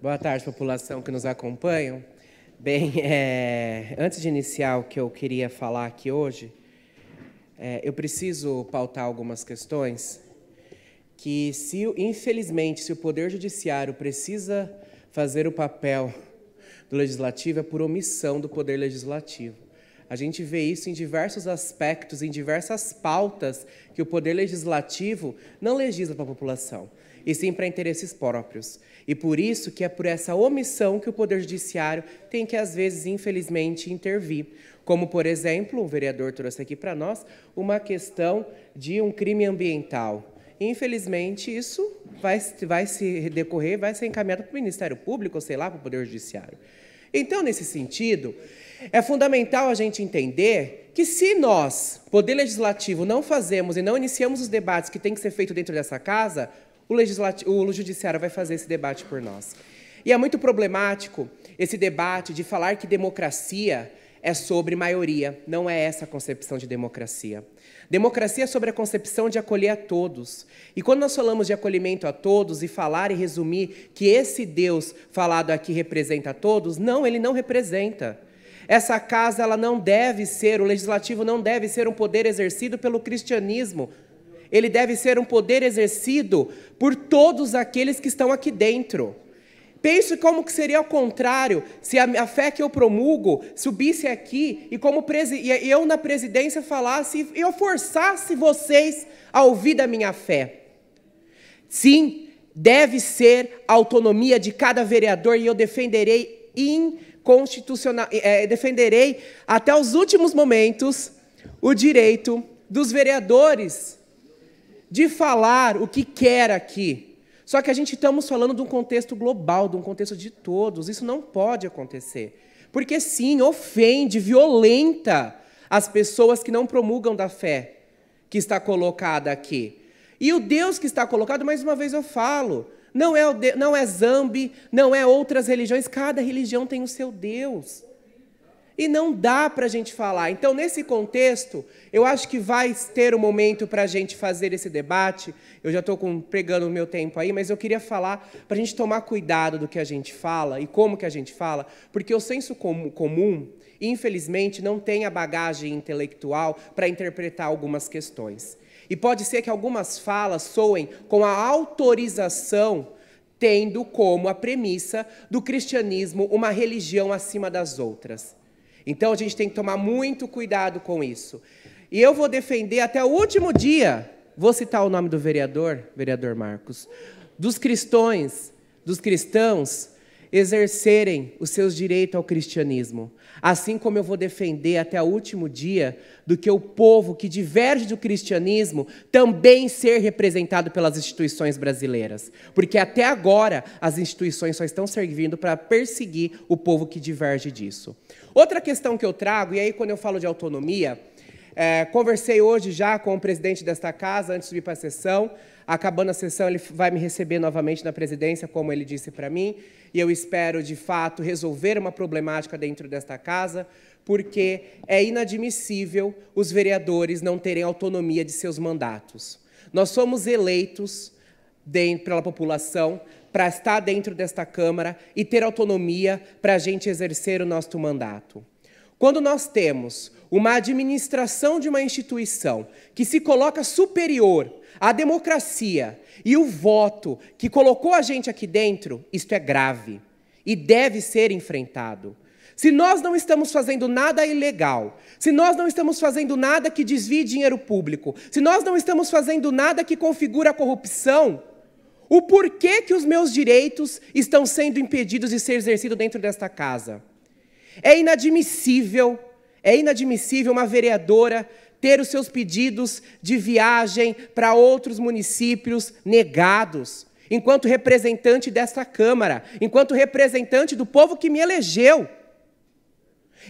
Boa tarde, população que nos acompanha. Bem, é, antes de iniciar o que eu queria falar aqui hoje, é, eu preciso pautar algumas questões que, se infelizmente, se o Poder Judiciário precisa fazer o papel do Legislativo, é por omissão do Poder Legislativo. A gente vê isso em diversos aspectos, em diversas pautas que o Poder Legislativo não legisla para a população e sim para interesses próprios. E por isso que é por essa omissão que o Poder Judiciário tem que, às vezes, infelizmente, intervir. Como, por exemplo, o vereador trouxe aqui para nós uma questão de um crime ambiental. Infelizmente, isso vai, vai se decorrer, vai ser encaminhado para o Ministério Público, ou sei lá, para o Poder Judiciário. Então, nesse sentido, é fundamental a gente entender que se nós, Poder Legislativo, não fazemos e não iniciamos os debates que têm que ser feitos dentro dessa casa, o, legislativo, o judiciário vai fazer esse debate por nós. E é muito problemático esse debate de falar que democracia é sobre maioria. Não é essa a concepção de democracia. Democracia é sobre a concepção de acolher a todos. E quando nós falamos de acolhimento a todos e falar e resumir que esse Deus falado aqui representa a todos, não, ele não representa. Essa casa ela não deve ser, o legislativo não deve ser um poder exercido pelo cristianismo ele deve ser um poder exercido por todos aqueles que estão aqui dentro. Pense como que seria o contrário se a, a, fé que eu promulgo subisse aqui e como e eu na presidência falasse e eu forçasse vocês a ouvir da minha fé. Sim, deve ser a autonomia de cada vereador e eu defenderei inconstitucional, é, defenderei até os últimos momentos o direito dos vereadores de falar o que quer aqui. Só que a gente estamos falando de um contexto global, de um contexto de todos. Isso não pode acontecer. Porque sim, ofende, violenta as pessoas que não promulgam da fé que está colocada aqui. E o Deus que está colocado, mais uma vez eu falo, não é, o de, não é Zambi, não é outras religiões, cada religião tem o seu Deus e não dá para a gente falar. Então, nesse contexto, eu acho que vai ter um momento para a gente fazer esse debate. Eu já estou pregando o meu tempo aí, mas eu queria falar para a gente tomar cuidado do que a gente fala e como que a gente fala, porque o senso com comum, infelizmente, não tem a bagagem intelectual para interpretar algumas questões. E pode ser que algumas falas soem com a autorização tendo como a premissa do cristianismo uma religião acima das outras. Então a gente tem que tomar muito cuidado com isso. E eu vou defender até o último dia, vou citar o nome do vereador, vereador Marcos, dos cristões, dos cristãos exercerem os seus direitos ao cristianismo, assim como eu vou defender até o último dia do que o povo que diverge do cristianismo também ser representado pelas instituições brasileiras, porque até agora as instituições só estão servindo para perseguir o povo que diverge disso. Outra questão que eu trago, e aí quando eu falo de autonomia, é, conversei hoje já com o presidente desta casa, antes de vir para a sessão. Acabando a sessão, ele vai me receber novamente na presidência, como ele disse para mim. E eu espero, de fato, resolver uma problemática dentro desta casa, porque é inadmissível os vereadores não terem autonomia de seus mandatos. Nós somos eleitos pela população para estar dentro desta Câmara e ter autonomia para a gente exercer o nosso mandato. Quando nós temos uma administração de uma instituição que se coloca superior à democracia e o voto que colocou a gente aqui dentro, isto é grave e deve ser enfrentado. Se nós não estamos fazendo nada ilegal, se nós não estamos fazendo nada que desvie dinheiro público, se nós não estamos fazendo nada que configura a corrupção, o porquê que os meus direitos estão sendo impedidos de ser exercidos dentro desta casa? É inadmissível, é inadmissível uma vereadora ter os seus pedidos de viagem para outros municípios negados. Enquanto representante desta Câmara, enquanto representante do povo que me elegeu,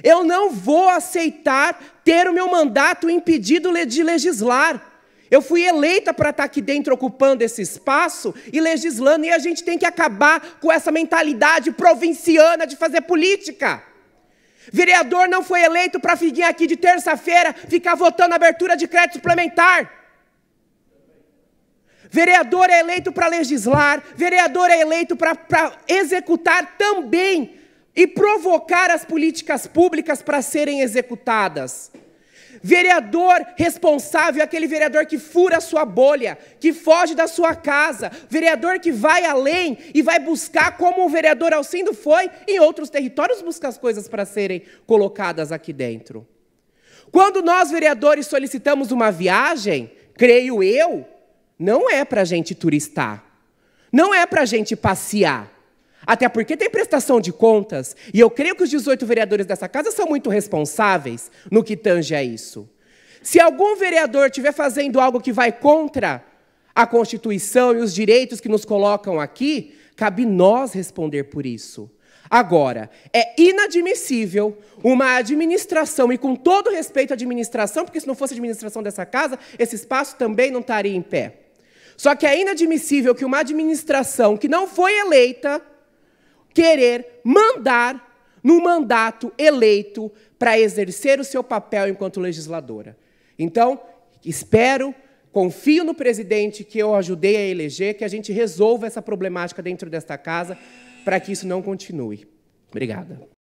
eu não vou aceitar ter o meu mandato impedido de legislar. Eu fui eleita para estar aqui dentro ocupando esse espaço e legislando, e a gente tem que acabar com essa mentalidade provinciana de fazer política. Vereador não foi eleito para vir aqui de terça-feira ficar votando abertura de crédito suplementar. Vereador é eleito para legislar, vereador é eleito para executar também e provocar as políticas públicas para serem executadas. Vereador responsável é aquele vereador que fura a sua bolha, que foge da sua casa, vereador que vai além e vai buscar, como o vereador Alcindo foi, em outros territórios busca as coisas para serem colocadas aqui dentro. Quando nós, vereadores, solicitamos uma viagem, creio eu, não é para a gente turistar, não é para a gente passear. Até porque tem prestação de contas, e eu creio que os 18 vereadores dessa casa são muito responsáveis no que tange a isso. Se algum vereador estiver fazendo algo que vai contra a Constituição e os direitos que nos colocam aqui, cabe nós responder por isso. Agora, é inadmissível uma administração, e com todo respeito à administração, porque se não fosse a administração dessa casa, esse espaço também não estaria em pé. Só que é inadmissível que uma administração que não foi eleita querer mandar no mandato eleito para exercer o seu papel enquanto legisladora. Então, espero, confio no presidente que eu ajudei a eleger, que a gente resolva essa problemática dentro desta casa para que isso não continue. Obrigada.